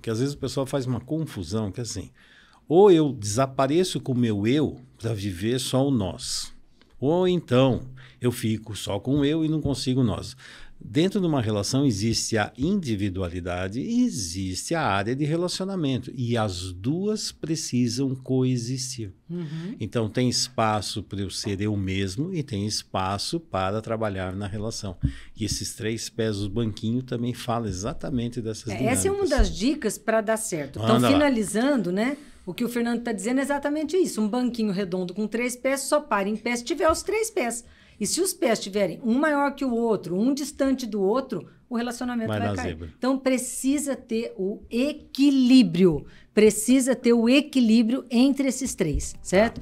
que às vezes o pessoal faz uma confusão, que é assim, ou eu desapareço com o meu eu para viver só o nós. Ou então eu fico só com eu e não consigo nós. Dentro de uma relação existe a individualidade e existe a área de relacionamento. E as duas precisam coexistir. Uhum. Então, tem espaço para eu ser eu mesmo e tem espaço para trabalhar na relação. E esses três pés do banquinho também fala exatamente dessas é, Essa é uma das dicas para dar certo. então, finalizando, lá. né? O que o Fernando está dizendo é exatamente isso. Um banquinho redondo com três pés só para em pé se tiver os três pés. E se os pés tiverem um maior que o outro, um distante do outro, o relacionamento vai, vai cair. Zebra. Então precisa ter o equilíbrio. Precisa ter o equilíbrio entre esses três, certo?